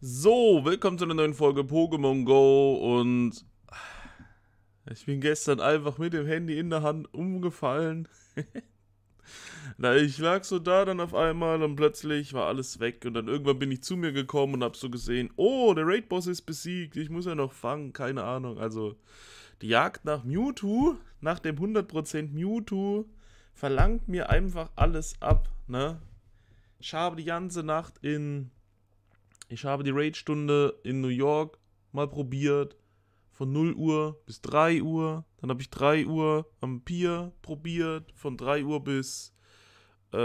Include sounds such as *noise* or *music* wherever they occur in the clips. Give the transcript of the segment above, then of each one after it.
So, willkommen zu einer neuen Folge Pokémon Go und ich bin gestern einfach mit dem Handy in der Hand umgefallen. *laughs* Na, ich lag so da dann auf einmal und plötzlich war alles weg und dann irgendwann bin ich zu mir gekommen und hab so gesehen, oh, der Raid Boss ist besiegt, ich muss ja noch fangen, keine Ahnung. Also die Jagd nach Mewtwo, nach dem 100% Mewtwo verlangt mir einfach alles ab, ne? Ich habe die ganze Nacht in ich habe die Raid-Stunde in New York mal probiert. Von 0 Uhr bis 3 Uhr. Dann habe ich 3 Uhr am Pier probiert. Von 3 Uhr bis äh,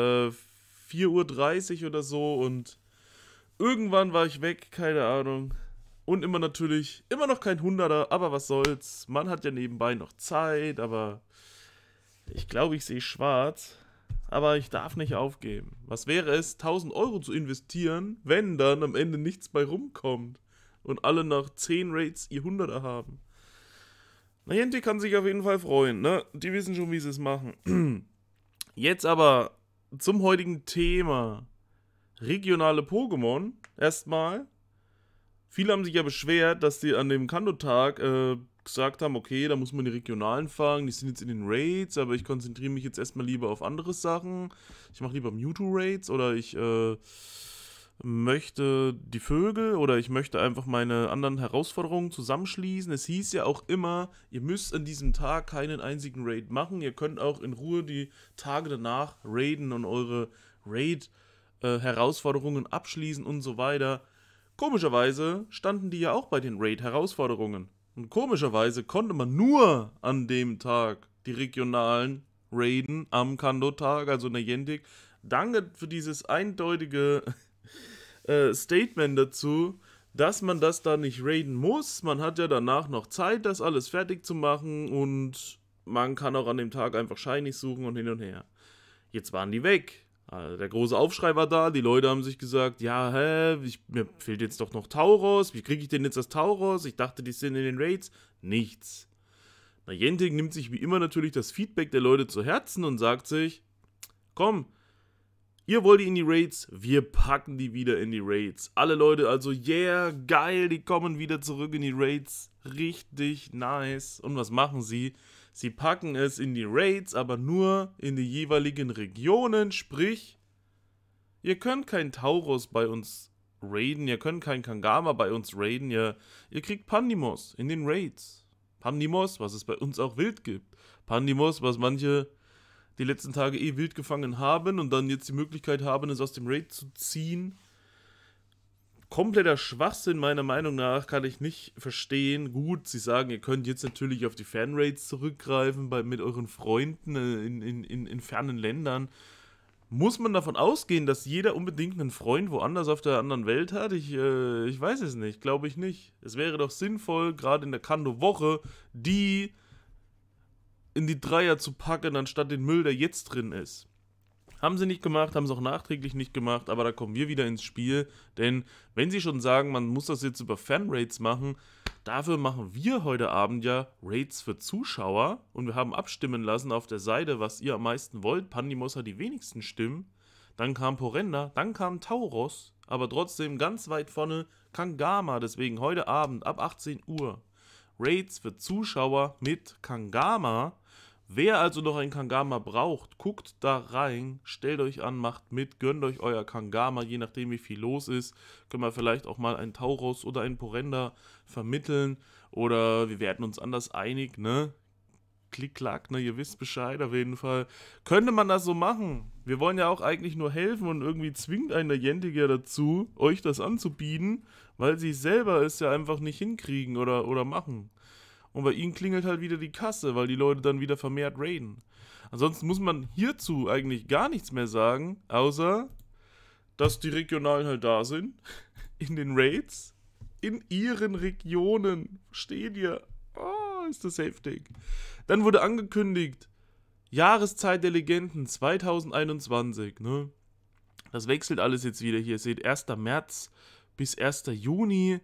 4.30 Uhr oder so. Und irgendwann war ich weg, keine Ahnung. Und immer natürlich, immer noch kein Hunderter, aber was soll's. Man hat ja nebenbei noch Zeit, aber ich glaube, ich sehe schwarz aber ich darf nicht aufgeben. Was wäre es, 1000 Euro zu investieren, wenn dann am Ende nichts bei rumkommt und alle nach 10 Raids ihr 100er haben? Niantic kann sich auf jeden Fall freuen, ne? Die wissen schon, wie sie es machen. *clears throat* Jetzt aber zum heutigen Thema. Regionale Pokémon erstmal. Viele haben sich ja beschwert, dass die an dem Kanto-Tag äh, gesagt haben, okay, da muss man die Regionalen fangen, die sind jetzt in den Raids, aber ich konzentriere mich jetzt erstmal lieber auf andere Sachen. Ich mache lieber Mewtwo-Raids oder ich äh, möchte die Vögel oder ich möchte einfach meine anderen Herausforderungen zusammenschließen. Es hieß ja auch immer, ihr müsst an diesem Tag keinen einzigen Raid machen. Ihr könnt auch in Ruhe die Tage danach raiden und eure Raid-Herausforderungen äh, abschließen und so weiter. Komischerweise standen die ja auch bei den Raid-Herausforderungen. Und komischerweise konnte man nur an dem Tag die regionalen raiden am Kando-Tag, also in der Jentik. Danke für dieses eindeutige *laughs* äh, Statement dazu, dass man das da nicht raiden muss. Man hat ja danach noch Zeit, das alles fertig zu machen und man kann auch an dem Tag einfach Shiny suchen und hin und her. Jetzt waren die weg. Also der große Aufschrei war da, die Leute haben sich gesagt, ja, hä, ich, mir fehlt jetzt doch noch Tauros, wie kriege ich denn jetzt das Tauros? Ich dachte, die sind in den Raids. Nichts. Niantic nimmt sich wie immer natürlich das Feedback der Leute zu Herzen und sagt sich, komm, ihr wollt die in die Raids, wir packen die wieder in die Raids. Alle Leute also, yeah, geil, die kommen wieder zurück in die Raids. Richtig nice. Und was machen sie? Sie packen es in die Raids, aber nur in die jeweiligen Regionen, sprich, ihr könnt keinen Tauros bei uns raiden, ihr könnt keinen Kangama bei uns raiden, ihr, ihr kriegt Pandimos in den Raids. Pandimos, was es bei uns auch wild gibt. Pandimos, was manche die letzten Tage eh wild gefangen haben und dann jetzt die Möglichkeit haben, es aus dem Raid zu ziehen kompletter Schwachsinn, meiner Meinung nach, kann ich nicht verstehen. Gut, sie sagen, ihr könnt jetzt natürlich auf die Fanrates zurückgreifen bei, mit euren Freunden äh, in, in, in, in fernen Ländern. Muss man davon ausgehen, dass jeder unbedingt einen Freund woanders auf der anderen Welt hat? Ich, äh, ich weiß es nicht, glaube ich nicht. Es wäre doch sinnvoll, gerade in der Kando-Woche, die in die Dreier zu packen, anstatt den Müll, der jetzt drin ist. Haben sie nicht gemacht, haben sie auch nachträglich nicht gemacht, aber da kommen wir wieder ins Spiel. Denn wenn sie schon sagen, man muss das jetzt über Fanrates machen, dafür machen wir heute Abend ja Rates für Zuschauer. Und wir haben abstimmen lassen auf der Seite, was ihr am meisten wollt. Pandimos hat die wenigsten Stimmen. Dann kam Porenda, dann kam Tauros, aber trotzdem ganz weit vorne Kangama. Deswegen heute Abend ab 18 Uhr Raids für Zuschauer mit Kangama. Wer also noch ein Kangama braucht, guckt da rein, stellt euch an, macht mit, gönnt euch euer Kangama, je nachdem wie viel los ist. Können wir vielleicht auch mal einen Tauros oder einen Porenda vermitteln oder wir werden uns anders einig, ne? Klick, klack, ne? Ihr wisst Bescheid auf jeden Fall. Könnte man das so machen? Wir wollen ja auch eigentlich nur helfen und irgendwie zwingt einen der Jentiger dazu, euch das anzubieten, weil sie selber es ja einfach nicht hinkriegen oder, oder machen. Und bei ihnen klingelt halt wieder die Kasse, weil die Leute dann wieder vermehrt raiden. Ansonsten muss man hierzu eigentlich gar nichts mehr sagen, außer, dass die Regionalen halt da sind, *laughs* in den Raids, in ihren Regionen. Steht ihr? Oh, ist das heftig. Dann wurde angekündigt, Jahreszeit der Legenden 2021, ne? Das wechselt alles jetzt wieder hier. Ihr seht 1. März bis 1. Juni.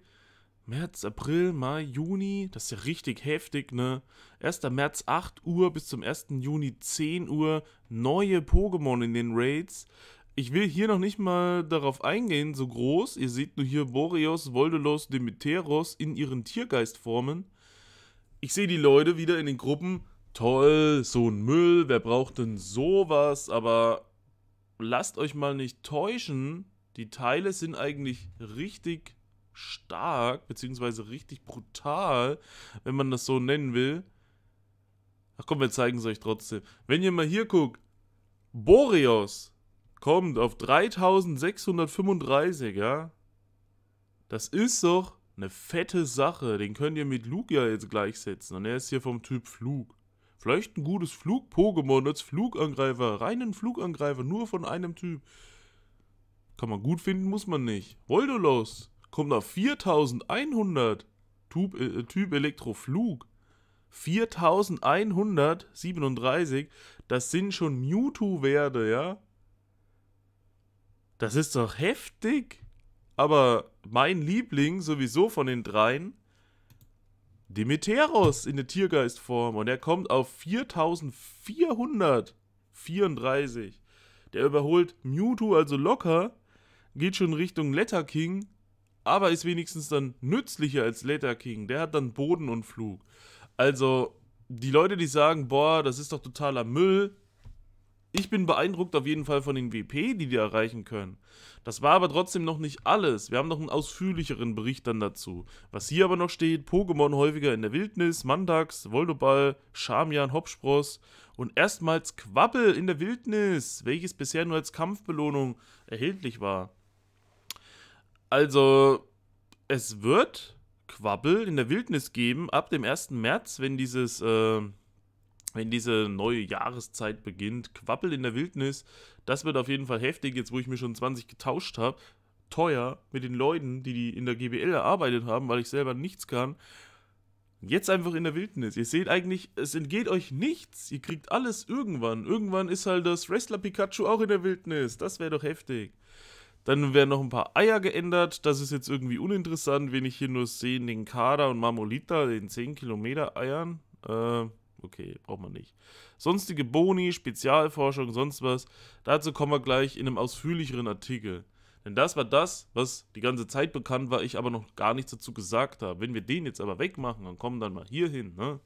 März, April, Mai, Juni, das ist ja richtig heftig, ne? 1. März 8 Uhr bis zum 1. Juni 10 Uhr neue Pokémon in den Raids. Ich will hier noch nicht mal darauf eingehen, so groß. Ihr seht nur hier Boreos, Voldolos, Demeteros in ihren Tiergeistformen. Ich sehe die Leute wieder in den Gruppen. Toll, so ein Müll, wer braucht denn sowas? Aber lasst euch mal nicht täuschen. Die Teile sind eigentlich richtig stark, beziehungsweise richtig brutal, wenn man das so nennen will. Ach komm, wir zeigen es euch trotzdem. Wenn ihr mal hier guckt, Boreos kommt auf 3635, ja. Das ist doch eine fette Sache. Den könnt ihr mit Lugia jetzt gleichsetzen. Und er ist hier vom Typ Flug. Vielleicht ein gutes Flug-Pokémon als Flugangreifer. Reinen Flugangreifer, nur von einem Typ. Kann man gut finden, muss man nicht. Voldolos kommt nach 4100 typ, äh, typ Elektroflug. 4137, das sind schon Mewtwo-Werte, ja? Das ist doch heftig. Aber mein Liebling sowieso von den dreien, Demeteros in der Tiergeistform. Und er kommt auf 4434. Der überholt Mewtwo also locker, geht schon Richtung Letter King aber ist wenigstens dann nützlicher als Later King. Der hat dann Boden und Flug. Also, die Leute, die sagen, boah, das ist doch totaler Müll. Ich bin beeindruckt auf jeden Fall von den WP, die die erreichen können. Das war aber trotzdem noch nicht alles. Wir haben noch einen ausführlicheren Bericht dann dazu. Was hier aber noch steht, Pokémon häufiger in der Wildnis, Mandax, Voldoball, Charmian, Hopspross und erstmals Quabbel in der Wildnis, welches bisher nur als Kampfbelohnung erhältlich war. Also, es wird Quabbel in der Wildnis geben ab dem 1. März, wenn dieses, äh, wenn diese neue Jahreszeit beginnt. Quabbel in der Wildnis, das wird auf jeden Fall heftig, jetzt wo ich mir schon 20 getauscht habe. Teuer mit den Leuten, die, die in der GBL erarbeitet haben, weil ich selber nichts kann. Jetzt einfach in der Wildnis. Ihr seht eigentlich, es entgeht euch nichts. Ihr kriegt alles irgendwann. Irgendwann ist halt das Wrestler Pikachu auch in der Wildnis. Das wäre doch heftig. Dann werden noch ein paar Eier geändert. Das ist jetzt irgendwie uninteressant, wenn ich hier nur sehe, den Kader und Marmolita, den 10 Kilometer Eiern. Äh, okay, braucht man nicht. Sonstige Boni, Spezialforschung, sonst was. Dazu kommen wir gleich in einem ausführlicheren Artikel. Denn das war das, was die ganze Zeit bekannt war, ich aber noch gar nichts dazu gesagt habe. Wenn wir den jetzt aber wegmachen, dann kommen dann mal hier hin, ne?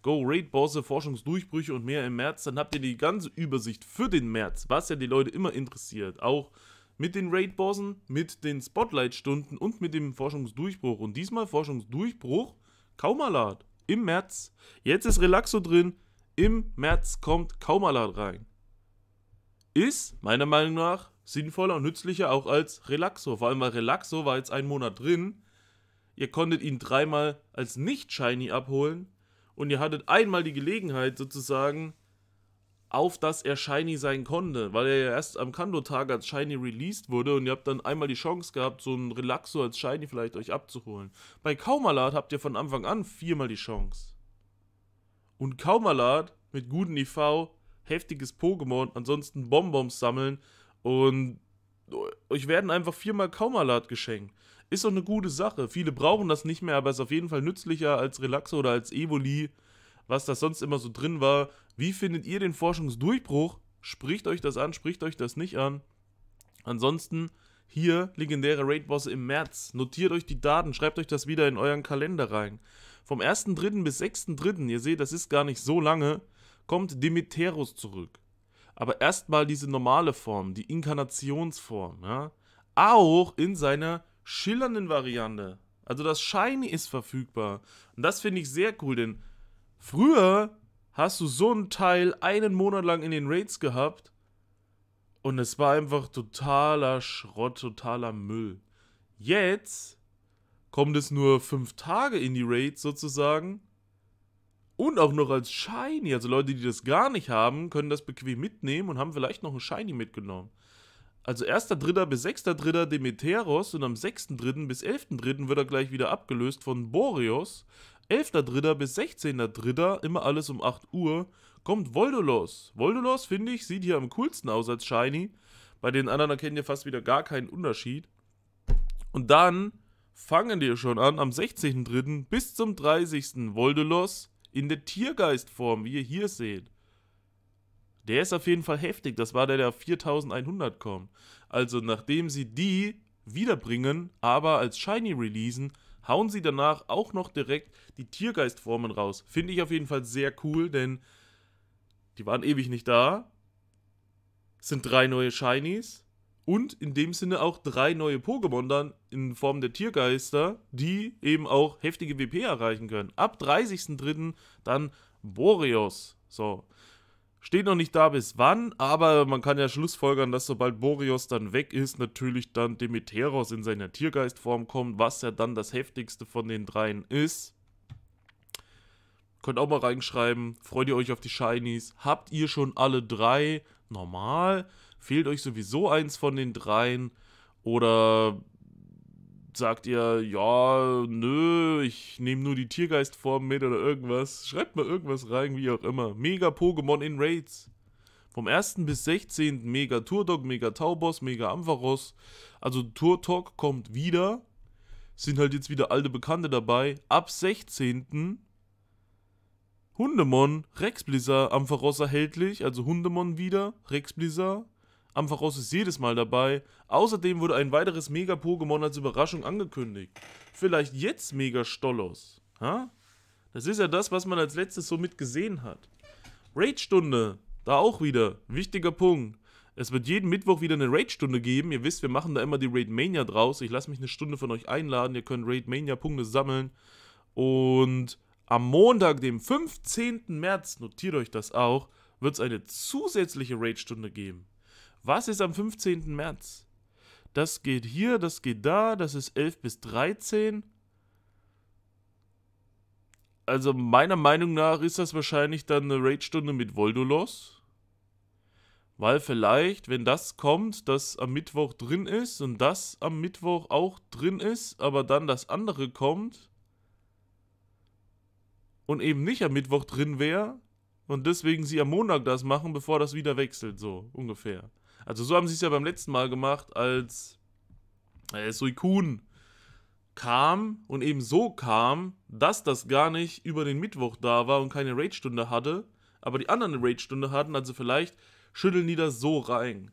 Go Raid Bosse, Forschungsdurchbrüche und mehr im März, dann habt ihr die ganze Übersicht für den März, was ja die Leute immer interessiert. Auch mit den Raid-Bossen, mit den Spotlight-Stunden und mit dem Forschungsdurchbruch. Und diesmal Forschungsdurchbruch Kaumalat im März. Jetzt ist Relaxo drin. Im März kommt Kaumalat rein. Ist meiner Meinung nach sinnvoller und nützlicher auch als Relaxo. Vor allem, weil Relaxo war jetzt einen Monat drin. Ihr konntet ihn dreimal als nicht shiny abholen und ihr hattet einmal die Gelegenheit sozusagen auf das er shiny sein konnte, weil er ja erst am Kando-Tag als shiny released wurde und ihr habt dann einmal die Chance gehabt, so einen Relaxo als shiny vielleicht euch abzuholen. Bei Kaumalat habt ihr von Anfang an viermal die Chance. Und Kaumalat mit guten IV, e heftiges Pokémon, ansonsten Bonbons sammeln und euch werden einfach viermal Kaumalat geschenkt. Ist doch eine gute Sache. Viele brauchen das nicht mehr, aber ist auf jeden Fall nützlicher als Relaxo oder als Evoli was das sonst immer so drin war, wie findet ihr den Forschungsdurchbruch? Spricht euch das an, spricht euch das nicht an? Ansonsten hier legendäre Raid-Bosse im März. Notiert euch die Daten, schreibt euch das wieder in euren Kalender rein. Vom 1.3. bis 6.3., ihr seht, das ist gar nicht so lange, kommt Demeterus zurück. Aber erstmal diese normale Form, die Inkarnationsform, ja? auch in seiner schillernden Variante. Also das Shiny ist verfügbar. Und das finde ich sehr cool, denn früher hast du so ein Teil einen Monat lang in den Raids gehabt und es war einfach totaler Schrott, totaler Müll. Jetzt kommt es nur fünf Tage in die Raids sozusagen und auch noch als Shiny. Also Leute, die das gar nicht haben, können das bequem mitnehmen und haben vielleicht noch ein Shiny mitgenommen. Also 1.3. bis 6.3. Demeteros und am 6.3. bis 11.3. wird er gleich wieder abgelöst von Boreos. 11.3. bis 16.3., immer alles um 8 Uhr, kommt Voldolos. Voldolos, finde ich, sieht hier am coolsten aus als Shiny. Bei den anderen erkennen wir fast wieder gar keinen Unterschied. Und dann fangen die schon an, am 16.3. bis zum 30. Voldolos in der Tiergeistform, wie ihr hier seht. Der ist auf jeden Fall heftig. Das war der, der auf 4100 kommt. Also, nachdem sie die wiederbringen, aber als Shiny releasen, hauen sie danach auch noch direkt die Tiergeistformen raus. Finde ich auf jeden Fall sehr cool, denn die waren ewig nicht da. sind drei neue Shinies und in dem Sinne auch drei neue Pokémon dann in Form der Tiergeister, die eben auch heftige WP erreichen können. Ab 30.03. dann Boreos. So, Steht noch nicht da bis wann, aber man kann ja schlussfolgern, dass sobald Boreos dann weg ist, natürlich dann Demeteros in seiner Tiergeistform kommt, was ja dann das heftigste von den dreien ist. Könnt auch mal reinschreiben, freut ihr euch auf die Shinies? Habt ihr schon alle drei? Normal? Fehlt euch sowieso eins von den dreien? Oder sagt ihr, ja, nö, ich nehme nur die Tiergeistform mit oder irgendwas. Schreibt mal irgendwas rein, wie auch immer. Mega Pokémon in Raids. Vom 1. bis 16. Mega Turdog, Mega Taubos, Mega Ampharos. Also Turtok kommt wieder. Sind halt jetzt wieder alte Bekannte dabei. Ab 16. Hundemon, Rexblizzard, Ampharos erhältlich. Also Hundemon wieder, Rexblizzard. Ampharos ist jedes Mal dabei. Außerdem wurde ein weiteres Mega-Pokémon als Überraschung angekündigt. Vielleicht jetzt Mega-Stollos. Ha? Das ist ja das, was man als letztes so mitgesehen hat. Raid-Stunde. Da auch wieder. Wichtiger Punkt. Es wird jeden Mittwoch wieder eine Raid-Stunde geben. Ihr wisst, wir machen da immer die Raid-Mania draus. Ich lasse mich eine Stunde von euch einladen. Ihr könnt Raid-Mania-Punkte sammeln. Und am Montag, dem 15. März, notiert euch das auch, wird es eine zusätzliche Raid-Stunde geben. Was ist am 15. März? Das geht hier, das geht da, das ist 11 bis 13. Also meiner Meinung nach ist das wahrscheinlich dann eine Raid-Stunde mit Voldolos. Weil vielleicht, wenn das kommt, das am Mittwoch drin ist und das am Mittwoch auch drin ist, aber dann das andere kommt und eben nicht am Mittwoch drin wäre und deswegen sie am Montag das machen, bevor das wieder wechselt, so ungefähr. Also so haben sie es ja beim letzten Mal gemacht, als äh, Suikun kam und eben so kam, dass das gar nicht über den Mittwoch da war und keine Raidstunde hatte, aber die anderen eine Raidstunde hatten, also vielleicht schütteln die das so rein.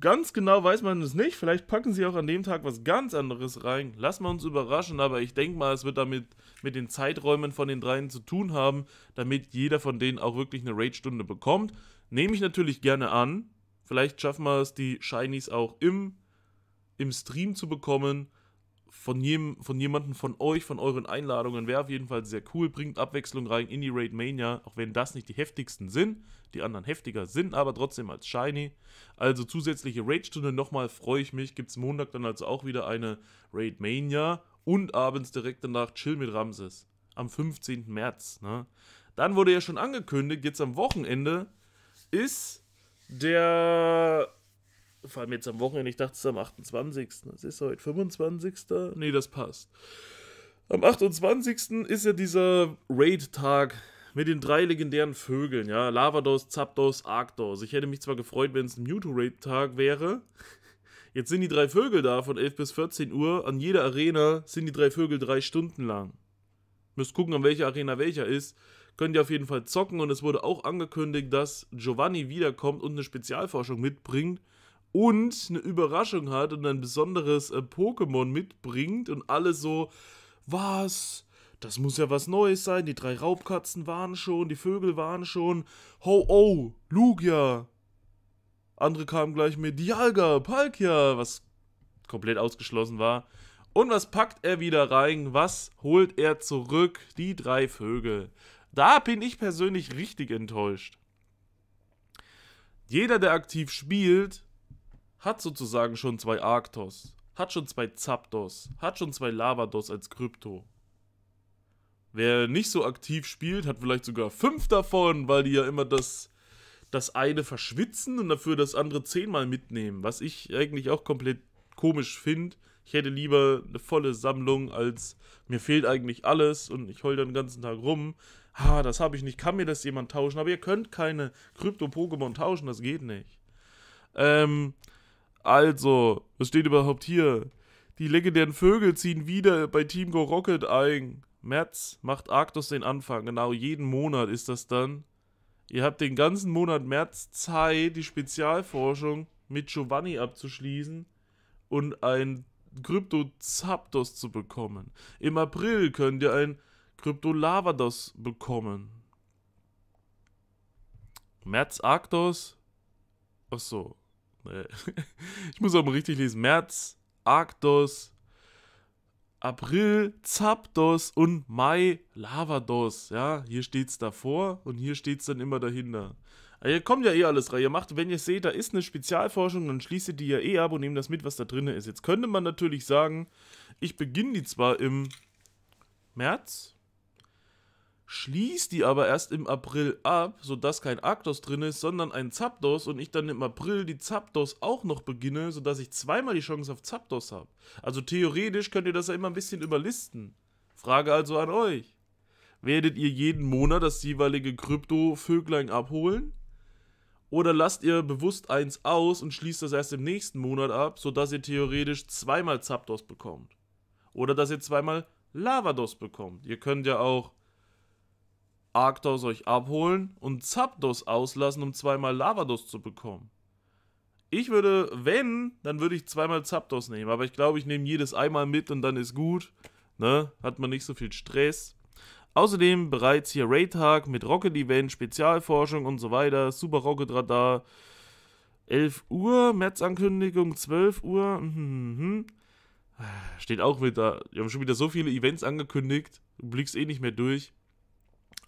Ganz genau weiß man es nicht, vielleicht packen sie auch an dem Tag was ganz anderes rein. Lassen wir uns überraschen, aber ich denke mal, es wird damit mit den Zeiträumen von den dreien zu tun haben, damit jeder von denen auch wirklich eine Raidstunde bekommt. Nehme ich natürlich gerne an, Vielleicht schaffen wir es, die Shinies auch im, im Stream zu bekommen. Von, jedem, von jemandem von euch, von euren Einladungen. Wäre auf jeden Fall sehr cool. Bringt Abwechslung rein in die Raid Mania. Auch wenn das nicht die heftigsten sind. Die anderen heftiger sind, aber trotzdem als Shiny. Also zusätzliche Raid-Stunde nochmal. Freue ich mich. Gibt es Montag dann also auch wieder eine Raid Mania. Und abends direkt danach Chill mit Ramses. Am 15. März. Ne? Dann wurde ja schon angekündigt, jetzt am Wochenende ist der. Vor allem jetzt am Wochenende, ich dachte es ist am 28. Das ist heute 25. Nee, das passt. Am 28. ist ja dieser Raid-Tag mit den drei legendären Vögeln, ja. Lavados, Zapdos, Arctos. Ich hätte mich zwar gefreut, wenn es ein Mewtwo-Raid-Tag wäre. Jetzt sind die drei Vögel da von 11 bis 14 Uhr. An jeder Arena sind die drei Vögel drei Stunden lang. Müsst gucken, an welcher Arena welcher ist könnt ihr auf jeden Fall zocken und es wurde auch angekündigt, dass Giovanni wiederkommt und eine Spezialforschung mitbringt und eine Überraschung hat und ein besonderes äh, Pokémon mitbringt und alle so, was? Das muss ja was Neues sein. Die drei Raubkatzen waren schon, die Vögel waren schon. Ho oh, Lugia. Andere kamen gleich mit Dialga, Palkia, was komplett ausgeschlossen war. Und was packt er wieder rein? Was holt er zurück? Die drei Vögel. Da bin ich persönlich richtig enttäuscht. Jeder, der aktiv spielt, hat sozusagen schon zwei Arktos, hat schon zwei Zapdos, hat schon zwei Lavados als Krypto. Wer nicht so aktiv spielt, hat vielleicht sogar fünf davon, weil die ja immer das, das eine verschwitzen und dafür das andere zehnmal mitnehmen. Was ich eigentlich auch komplett komisch finde. Ich hätte lieber eine volle Sammlung, als mir fehlt eigentlich alles und ich heul den ganzen Tag rum. Ah, das habe ich nicht, kann mir das jemand tauschen? Aber ihr könnt keine Krypto-Pokémon tauschen, das geht nicht. Ähm, also, was steht überhaupt hier? Die legendären Vögel ziehen wieder bei Team Go Rocket ein. März macht Arktos den Anfang. Genau, jeden Monat ist das dann. Ihr habt den ganzen Monat März Zeit, die Spezialforschung mit Giovanni abzuschließen und ein Krypto-Zapdos zu bekommen. Im April könnt ihr ein Kryptolavados bekommen. März Arktos. Achso. *laughs* Ich muss auch mal richtig lesen. März, Arktos, April, Zapdos und Mai, Lavados. Ja, hier steht es davor und hier steht es dann immer dahinter. Ah, ihr kommt ja eh alles rein. Ihr macht, wenn ihr seht, da ist eine Spezialforschung, dann schließt ihr die ja eh ab und nehmt das mit, was da drin ist. Jetzt könnte man natürlich sagen, ich beginne die zwar im März, schließe die aber erst im April ab, sodass kein Arktos drin ist, sondern ein Zapdos und ich dann im April die Zapdos auch noch beginne, sodass ich zweimal die Chance auf Zapdos habe. Also theoretisch könnt ihr das ja immer ein bisschen überlisten. Frage also an euch. Werdet ihr jeden Monat das jeweilige Krypto-Vöglein abholen? Oder lasst ihr bewusst eins aus und schließt das erst im nächsten Monat ab, sodass ihr theoretisch zweimal Zapdos bekommt? Oder dass ihr zweimal Lavados bekommt? Ihr könnt ja auch Arctos euch abholen und Zapdos auslassen, um zweimal Lavados zu bekommen. Ich würde, wenn, dann würde ich zweimal Zapdos nehmen. Aber ich glaube, ich nehme jedes einmal mit und dann ist gut. Ne? Hat man nicht so viel Stress. Außerdem bereits hier Raytag mit Rocket Event, Spezialforschung und so weiter, Super Rocket Radar. 11 Uhr, März-Ankündigung, 12 Uhr. Mhm, mhm, mhm. Ah, steht auch wieder. Wir haben schon wieder so viele Events angekündigt. Du blickst eh nicht mehr durch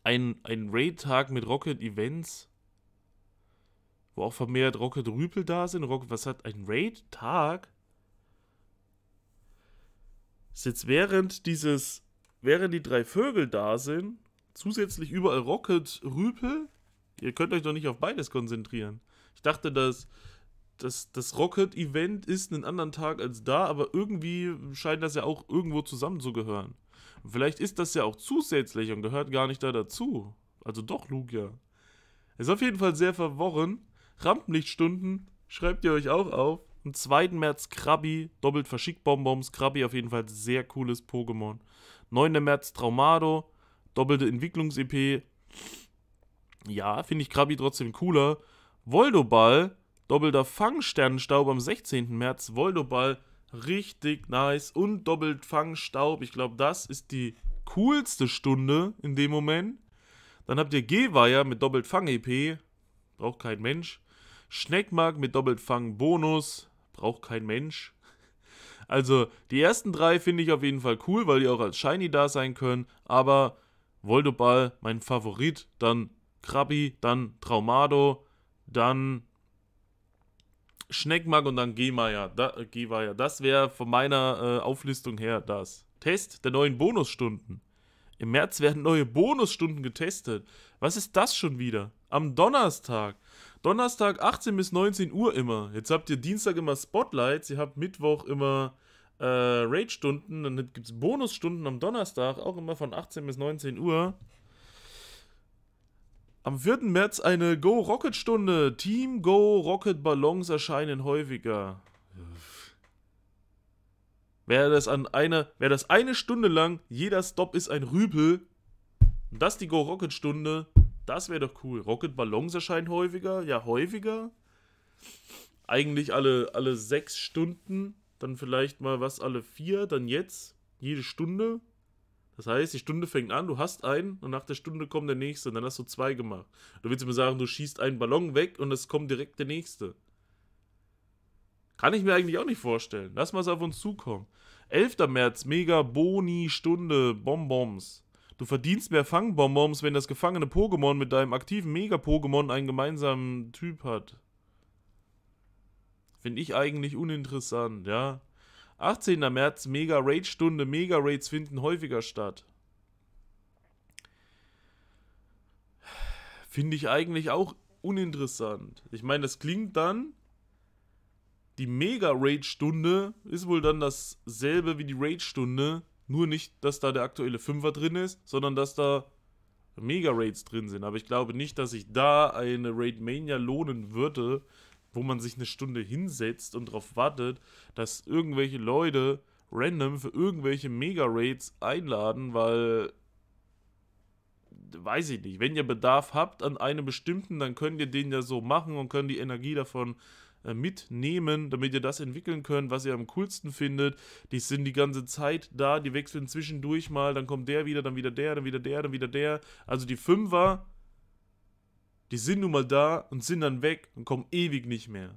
ein, ein Raid-Tag mit Rocket-Events, wo auch vermehrt Rocket-Rüpel da sind. Rocket, was hat ein Raid-Tag? Ist jetzt während dieses, während die drei Vögel da sind, zusätzlich überall Rocket-Rüpel? Ihr könnt euch doch nicht auf beides konzentrieren. Ich dachte, dass das, das Rocket-Event ist einen anderen Tag als da, aber irgendwie scheint das ja auch irgendwo zusammenzugehören vielleicht ist das ja auch zusätzlich und gehört gar nicht da dazu. Also doch, Lugia. ja. Ist auf jeden Fall sehr verworren. Rampenlichtstunden schreibt ihr euch auch auf. Am 2. März Krabi, doppelt verschickt Bonbons. Krabi auf jeden Fall sehr cooles Pokémon. 9. März Traumado, doppelte Entwicklungs-EP. Ja, finde ich Krabi trotzdem cooler. Voldoball, doppelter Fangsternenstaub am 16. März. Voldoball Richtig nice. Und doppelt Fangstaub. Ich glaube, das ist die coolste Stunde in dem Moment. Dann habt ihr Gehweiher mit doppelt Fang-EP. Braucht kein Mensch. Schneckmark mit doppelt Fang-Bonus. Braucht kein Mensch. *laughs* Also, die ersten drei finde ich auf jeden Fall cool, weil die auch als Shiny da sein können. Aber Voldoball, mein Favorit. Dann Krabi, dann Traumado, dann Schneckmark und dann Gehmeier. Da, äh, Gehweier. Das wäre von meiner äh, Auflistung her das. Test der neuen Bonusstunden. Im März werden neue Bonusstunden getestet. Was ist das schon wieder? Am Donnerstag. Donnerstag 18 bis 19 Uhr immer. Jetzt habt ihr Dienstag immer Spotlights, ihr habt Mittwoch immer äh, Raid-Stunden, dann gibt es Bonusstunden am Donnerstag, auch immer von 18 bis 19 Uhr. Am 4. März eine Go-Rocket-Stunde. Team Go-Rocket-Ballons erscheinen häufiger. Wäre das, an einer, wer das eine Stunde lang, jeder Stop ist ein Rüpel. Und das die Go-Rocket-Stunde. Das wäre doch cool. Rocket-Ballons erscheinen häufiger. Ja, häufiger. Eigentlich alle, alle sechs Stunden. Dann vielleicht mal was alle vier. Dann jetzt. Jede Stunde. Das heißt, die Stunde fängt an, du hast einen und nach der Stunde kommt der nächste und dann hast du zwei gemacht. Du willst mir sagen, du schießt einen Ballon weg und es kommt direkt der nächste. Kann ich mir eigentlich auch nicht vorstellen. Lass mal es auf uns zukommen. 11. März, mega Boni-Stunde, Bonbons. Du verdienst mehr Fangbonbons, wenn das gefangene Pokémon mit deinem aktiven Mega-Pokémon einen gemeinsamen Typ hat. Finde ich eigentlich uninteressant, ja. 18. März, Mega-Raid-Stunde. Mega-Raids finden häufiger statt. Finde ich eigentlich auch uninteressant. Ich meine, das klingt dann... Die Mega-Raid-Stunde ist wohl dann dasselbe wie die Raid-Stunde. Nur nicht, dass da der aktuelle Fünfer drin ist, sondern dass da Mega-Raids drin sind. Aber ich glaube nicht, dass sich da eine Raid-Mania lohnen würde, wo man sich eine Stunde hinsetzt und darauf wartet, dass irgendwelche Leute random für irgendwelche Mega-Raids einladen, weil weiß ich nicht, wenn ihr Bedarf habt an einem bestimmten, dann könnt ihr den ja so machen und könnt die Energie davon äh, mitnehmen, damit ihr das entwickeln könnt, was ihr am coolsten findet. Die sind die ganze Zeit da, die wechseln zwischendurch mal, dann kommt der wieder, dann wieder der, dann wieder der, dann wieder der. Also die Fünfer die sind nun mal da und sind dann weg und kommen ewig nicht mehr.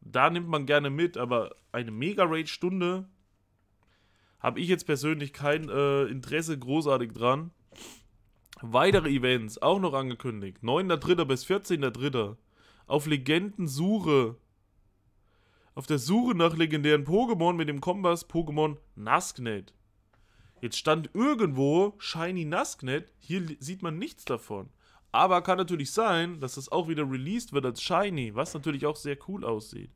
Da nimmt man gerne mit, aber eine Mega-Raid-Stunde habe ich jetzt persönlich kein äh, Interesse großartig dran. Weitere Events auch noch angekündigt. 9.3. bis 14.3. Auf Legendensuche. Auf der Suche nach legendären Pokémon mit dem Kompass Pokémon Nasknet. Jetzt stand irgendwo Shiny Nasknet. Hier sieht man nichts davon. Aber kann natürlich sein, dass das auch wieder released wird als Shiny, was natürlich auch sehr cool aussieht.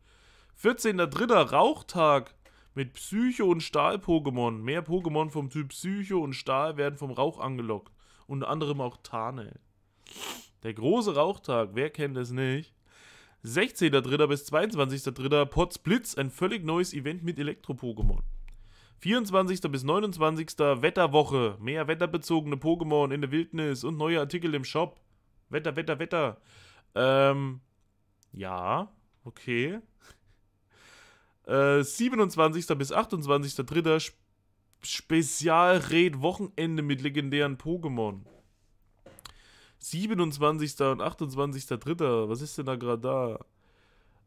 14.3. Rauchtag mit Psycho und Stahl-Pokémon. Mehr Pokémon vom Typ Psycho und Stahl werden vom Rauch angelockt. Unter anderem auch Tarnel. Der große Rauchtag, wer kennt es nicht? 16.3. bis 22.3. Pots Blitz, ein völlig neues Event mit Elektro-Pokémon. 24. bis 29. Wetterwoche. Mehr wetterbezogene Pokémon in der Wildnis und neue Artikel im Shop. Wetter, Wetter, Wetter. Ähm, ja, okay. Äh, 27. bis 28.3. Sp Spezialred-Wochenende mit legendären Pokémon. 27. und 28.3. Was ist denn da gerade da?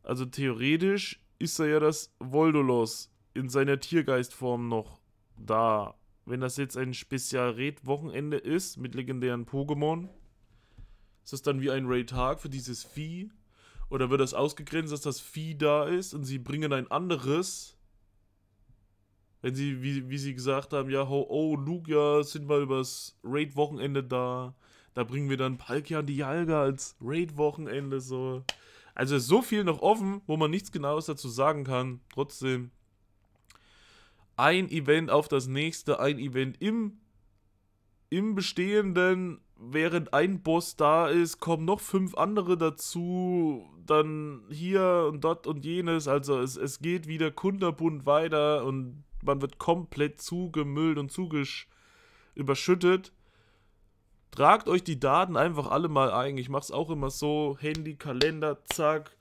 Also theoretisch ist da ja das Voldolos in seiner Tiergeistform noch da. Wenn das jetzt ein Spezial Spezialred-Wochenende ist mit legendären Pokémon, ist das dann wie ein Ray Tag für dieses Vieh? Oder wird das ausgegrenzt, dass das Vieh da ist und sie bringen ein anderes? Wenn sie, wie, wie sie gesagt haben, ja, oh, oh Luke, ja, sind wir übers Raid-Wochenende da. Da bringen wir dann Palkia und die Jalga als Raid-Wochenende, so. Also ist so viel noch offen, wo man nichts Genaues dazu sagen kann. Trotzdem. Ein Event auf das nächste, ein Event im, im bestehenden während ein Boss da ist, kommen noch fünf andere dazu, dann hier und dort und jenes. Also es, es geht wieder kunderbunt weiter und man wird komplett zugemüllt und zugesch überschüttet. Tragt euch die Daten einfach alle mal ein. Ich mache es auch immer so: Handy, Kalender, zack.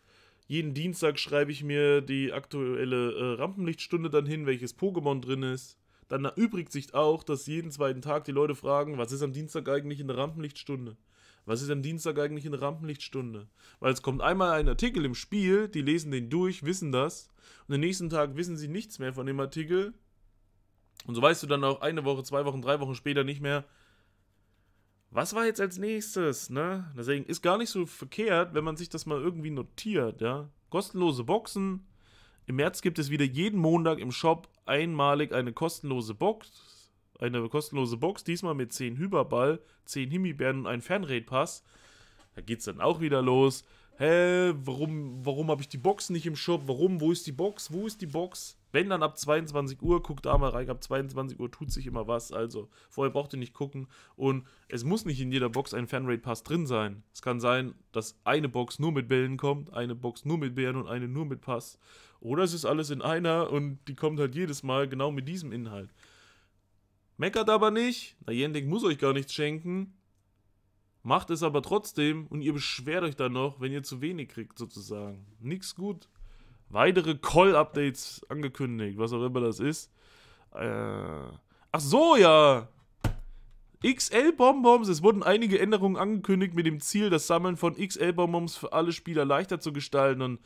Jeden Dienstag schreibe ich mir die aktuelle äh, Rampenlichtstunde dann hin, welches Pokémon drin ist dann erübrigt sich auch, dass jeden zweiten Tag die Leute fragen, was ist am Dienstag eigentlich in der Rampenlichtstunde? Was ist am Dienstag eigentlich in der Rampenlichtstunde? Weil es kommt einmal ein Artikel im Spiel, die lesen den durch, wissen das, und den nächsten Tag wissen sie nichts mehr von dem Artikel. Und so weißt du dann auch eine Woche, zwei Wochen, drei Wochen später nicht mehr, was war jetzt als nächstes, ne? Deswegen ist gar nicht so verkehrt, wenn man sich das mal irgendwie notiert, ja? Kostenlose Boxen, im März gibt es wieder jeden Montag im Shop einmalig eine kostenlose Box. Eine kostenlose Box, diesmal mit 10 Hyperball, 10 Himbeeren und einem Fernredpass. Da geht es dann auch wieder los. Hä, warum, warum habe ich die Box nicht im Shop? Warum? Wo ist die Box? Wo ist die Box? Wenn dann ab 22 Uhr, guckt da mal rein, ab 22 Uhr tut sich immer was. Also vorher braucht ihr nicht gucken. Und es muss nicht in jeder Box ein Fanrate-Pass drin sein. Es kann sein, dass eine Box nur mit Bällen kommt, eine Box nur mit Bären und eine nur mit Pass. Oder es ist alles in einer und die kommt halt jedes Mal genau mit diesem Inhalt. Meckert aber nicht, Na Niantic muss euch gar nichts schenken. Macht es aber trotzdem und ihr beschwert euch dann noch, wenn ihr zu wenig kriegt, sozusagen. Nix gut. Weitere Call-Updates angekündigt, was auch immer das ist. Äh, ach so, ja. XL-Bonbons. Es wurden einige Änderungen angekündigt mit dem Ziel, das Sammeln von XL-Bonbons für alle Spieler leichter zu gestalten. Und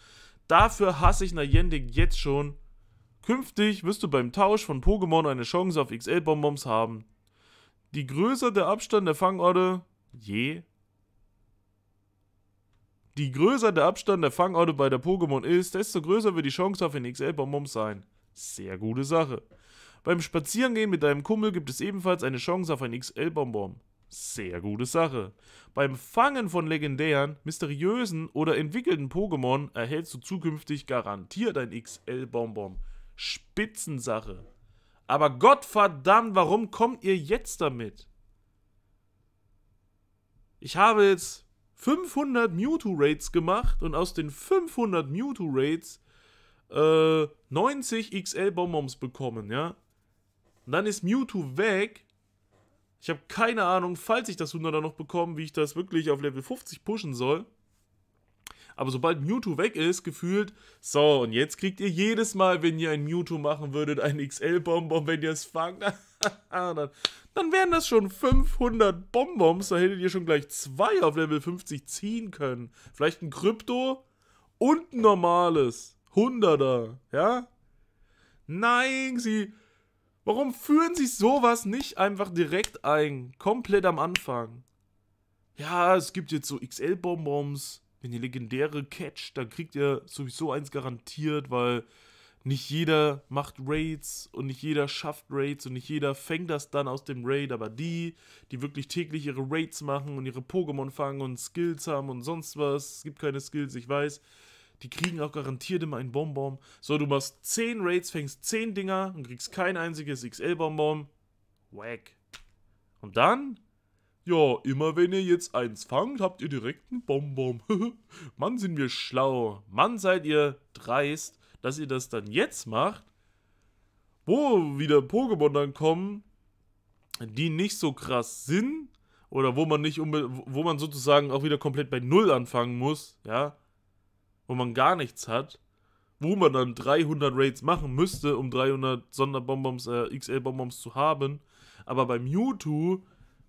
Dafür hasse ich Nayendik jetzt schon. Künftig wirst du beim Tausch von Pokémon eine Chance auf XL-Bonbons haben. Die größer der Abstand der Fangorte je. Die größer der Abstand der Fangorte bei der Pokémon ist, desto größer wird die Chance auf ein XL-Bonbon sein. Sehr gute Sache. Beim Spazierengehen mit deinem Kummel gibt es ebenfalls eine Chance auf ein XL-Bonbon. Sehr gute Sache. Beim Fangen von legendären, mysteriösen oder entwickelten Pokémon erhältst du zukünftig garantiert ein XL-Bonbon. Spitzensache. Aber Gottverdammt, warum kommt ihr jetzt damit? Ich habe jetzt 500 Mewtwo-Raids gemacht und aus den 500 Mewtwo-Raids äh, 90 XL-Bonbons bekommen, ja? Und dann ist Mewtwo weg ich habe keine Ahnung, falls ich das 100er noch bekomme, wie ich das wirklich auf Level 50 pushen soll. Aber sobald Mewtwo weg ist, gefühlt, so, und jetzt kriegt ihr jedes Mal, wenn ihr ein Mewtwo machen würdet, ein XL-Bonbon, wenn ihr es fangt. *laughs* dann, dann wären das schon 500 Bonbons, da hättet ihr schon gleich zwei auf Level 50 ziehen können. Vielleicht ein Krypto und ein normales. 100er, ja? Nein, sie Warum führen sie sowas nicht einfach direkt ein? Komplett am Anfang. Ja, es gibt jetzt so XL-Bonbons. Wenn ihr legendäre catcht, dann kriegt ihr sowieso eins garantiert, weil nicht jeder macht Raids und nicht jeder schafft Raids und nicht jeder fängt das dann aus dem Raid, aber die, die wirklich täglich ihre Raids machen und ihre Pokémon fangen und Skills haben und sonst was, es gibt keine Skills, ich weiß, die kriegen auch garantiert immer einen Bonbon. So, du machst 10 Raids, fängst 10 Dinger und kriegst kein einziges XL-Bonbon. Wack. Und dann? Ja, immer wenn ihr jetzt eins fangt, habt ihr direkt einen Bonbon. *laughs* Mann, sind wir schlau. Mann, seid ihr dreist, dass ihr das dann jetzt macht, wo wieder Pokémon dann kommen, die nicht so krass sind oder wo man nicht wo man sozusagen auch wieder komplett bei Null anfangen muss, ja wo man gar nichts hat, wo man dann 300 Raids machen müsste, um 300 Sonderbonbons, äh, XL-Bonbons zu haben. Aber bei Mewtwo,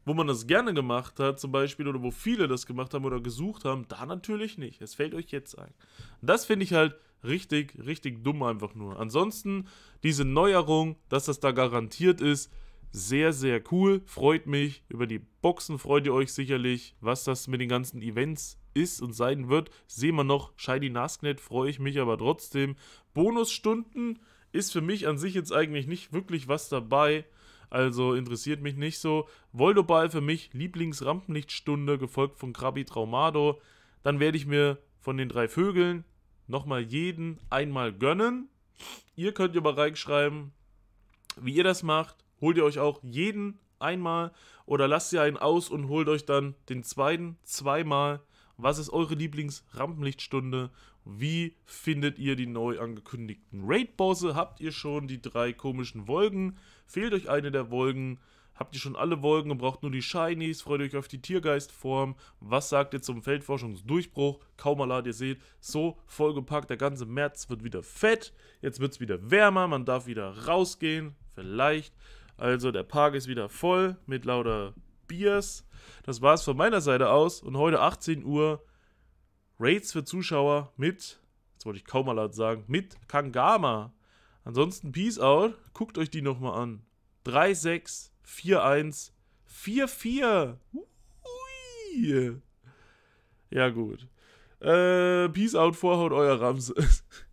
wo man das gerne gemacht hat, zum Beispiel, oder wo viele das gemacht haben oder gesucht haben, da natürlich nicht. Es fällt euch jetzt ein. Das finde ich halt richtig, richtig dumm einfach nur. Ansonsten diese Neuerung, dass das da garantiert ist, sehr, sehr cool. Freut mich. Über die Boxen freut ihr euch sicherlich. Was das mit den ganzen Events ist und sein wird, sehen wir noch. Shiny Nasknet freue ich mich aber trotzdem. Bonusstunden ist für mich an sich jetzt eigentlich nicht wirklich was dabei. Also interessiert mich nicht so. Voldoball für mich Lieblingsrampenlichtstunde, gefolgt von Krabi Traumado. Dann werde ich mir von den drei Vögeln nochmal jeden einmal gönnen. Ihr könnt aber reinschreiben, wie ihr das macht holt ihr euch auch jeden einmal oder lasst ihr einen aus und holt euch dann den zweiten zweimal. Was ist eure Lieblings-Rampenlichtstunde? Wie findet ihr die neu angekündigten Raid-Bosse? Habt ihr schon die drei komischen Wolken? Fehlt euch eine der Wolken? Habt ihr schon alle Wolken und braucht nur die Shinies? Freut euch auf die Tiergeistform? Was sagt ihr zum Feldforschungsdurchbruch? Kaum mal ihr seht, so vollgepackt, der ganze März wird wieder fett. Jetzt wird es wieder wärmer, man darf wieder rausgehen. Vielleicht also der Park ist wieder voll mit lauter Biers. Das war es von meiner Seite aus. Und heute 18 Uhr Raids für Zuschauer mit, jetzt wollte ich kaum mal laut sagen, mit Kangama. Ansonsten Peace out. Guckt euch die nochmal an. 3-6, 4-1, 4-4. Ui. Ja, gut. Äh, peace out, Vorhaut, euer Ramses. *laughs*